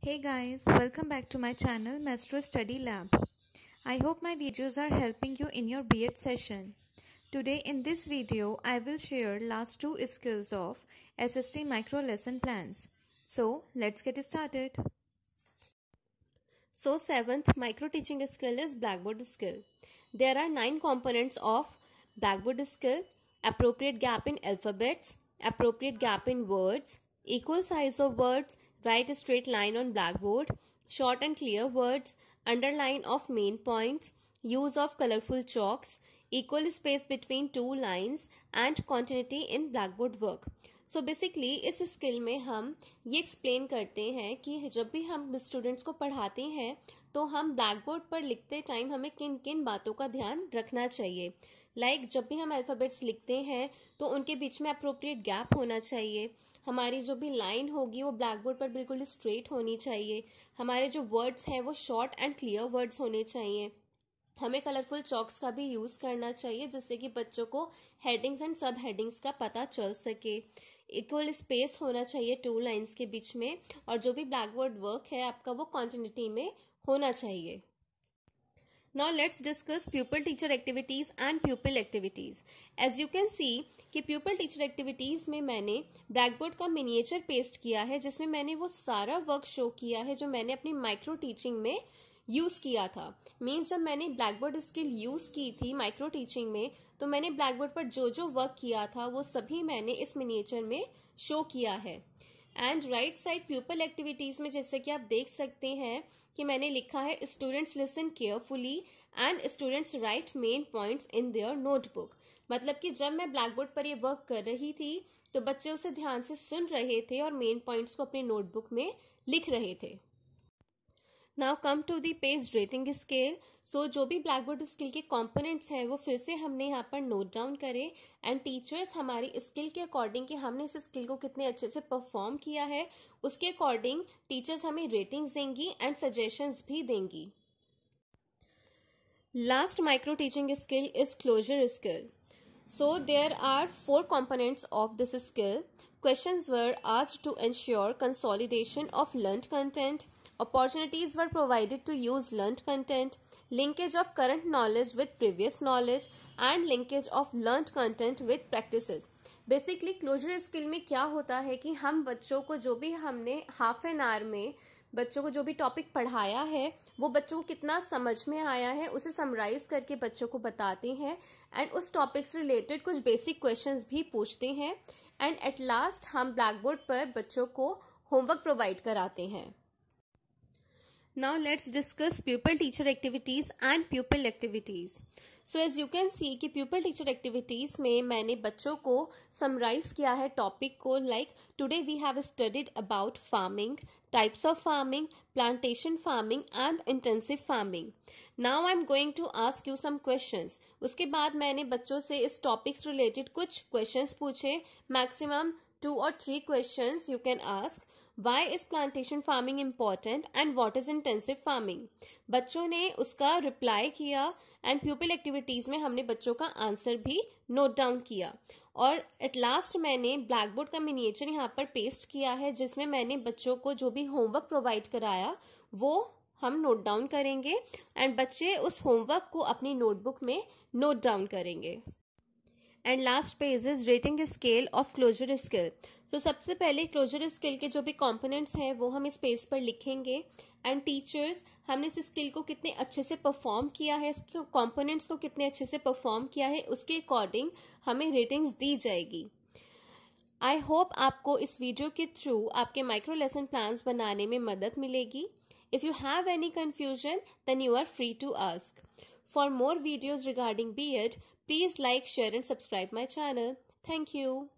Hey guys, welcome back to my channel Maestro Study Lab. I hope my videos are helping you in your B.Ed session. Today in this video, I will share last two skills of SST micro lesson plans. So let's get started. So seventh micro teaching skill is blackboard skill. There are nine components of blackboard skill. Appropriate gap in alphabets, appropriate gap in words, equal size of words, write a straight line on blackboard short and clear words underline of main points use of colorful chalks equal space between two lines and continuity in blackboard work so so basically इस skill में हम ये explain करते हैं कि जब भी हम स्टूडेंट्स को पढ़ाते हैं तो हम ब्लैक बोर्ड पर लिखते टाइम हमें किन किन बातों का ध्यान रखना चाहिए लाइक like, जब भी हम अल्फ़ाबेट्स लिखते हैं तो उनके बीच में अप्रोप्रिएट गैप होना चाहिए हमारी जो भी लाइन होगी वो ब्लैक बोर्ड पर बिल्कुल स्ट्रेट होनी चाहिए हमारे जो वर्ड्स हैं वो शॉर्ट एंड क्लियर वर्ड्स होने चाहिए हमें कलरफुल चॉक्स का भी यूज़ करना चाहिए जिससे कि बच्चों को हेडिंग्स एंड सब हेडिंग्स का पता चल सके इक्वल स्पेस होना चाहिए टू लाइंस के बीच में और जो भी ब्लैक बोर्ड वर्क है आपका वो कॉन्टिन्यूटी में होना चाहिए Now let's discuss pupil teacher activities and pupil activities as you can see कि प्यूपल टीचर एक्टिविटीज़ में मैंने ब्लैकबोर्ड का मिनिएचर पेस्ट किया है जिसमें मैंने वो सारा वर्क शो किया है जो मैंने अपनी माइक्रो टीचिंग में यूज़ किया था मीन्स जब मैंने ब्लैकबोर्ड स्किल यूज़ की थी माइक्रो टीचिंग में तो मैंने ब्लैकबोर्ड पर जो जो वर्क किया था वो सभी मैंने इस मिनिएचर में शो किया है and right side pupil activities में जैसे कि आप देख सकते हैं कि मैंने लिखा है students listen carefully and students write main points in their notebook मतलब कि जब मैं ब्लैक बोर्ड पर ये वर्क कर रही थी तो बच्चे उसे ध्यान से सुन रहे थे और मेन पॉइंट्स को अपने नोटबुक में लिख रहे थे now come to the page rating scale so जो भी ब्लैकबोर्ड स्किल के कॉम्पोनेंट्स हैं वो फिर से हमने यहाँ पर नोट डाउन करे एंड टीचर्स हमारी स्किल के अकॉर्डिंग कि हमने इस स्किल को कितने अच्छे से परफॉर्म किया है उसके अकॉर्डिंग टीचर्स हमें रेटिंग्स देंगी एंड सजेशंस भी देंगी last micro teaching skill is closure skill so there are four components of this skill question were आज to ensure consolidation of learn content Opportunities were provided to use learned content, linkage of current knowledge with previous knowledge, and linkage of learn content with practices basically closure skill में क्या होता है कि हम बच्चों को जो भी हमने हाफ एन आवर में बच्चों को जो भी टॉपिक पढ़ाया है वो बच्चों को कितना समझ में आया है उसे समराइज करके बच्चों को बताते हैं एंड उस टॉपिक से रिलेटेड कुछ बेसिक क्वेश्चंस भी पूछते हैं एंड एट लास्ट हम ब्लैक बोर्ड पर बच्चों को होमवर्क प्रोवाइड कराते हैं Now let's discuss pupil-teacher activities and pupil activities. So as you can see ki pupil-teacher activities mein maine bachcho ko summarize kiya hai topic ko like today we have studied about farming, types of farming, plantation farming and intensive farming. Now I'm going to ask you some questions. uske baad maine bachcho se is topics related kuch questions puche maximum two or three questions you can ask. Why is plantation farming important and what is intensive farming बच्चों ने उसका reply किया and pupil activities में हमने बच्चों का answer भी note down किया और एट लास्ट मैंने blackboard बोर्ड का मिनिएचर यहाँ पर पेस्ट किया है जिसमें मैंने बच्चों को जो भी होमवर्क प्रोवाइड कराया वो हम नोट डाउन करेंगे एंड बच्चे उस होमवर्क को अपनी नोटबुक में नोट डाउन करेंगे एंड लास्ट पे is rating scale of closure skill so सबसे पहले क्लोजर स्किल के जो भी कॉम्पोनेंट्स हैं वो हम इस पेज पर लिखेंगे एंड टीचर्स हमने इस स्किल को कितने अच्छे से परफॉर्म किया है इसके कॉम्पोनेंट्स को कितने अच्छे से परफॉर्म किया है उसके अकॉर्डिंग हमें रेटिंग्स दी जाएगी आई होप आपको इस वीडियो के थ्रू आपके माइक्रो लेसन प्लान्स बनाने में मदद मिलेगी if you have any confusion then you are free to ask for more videos regarding B Ed Please like, share and subscribe my channel. Thank you.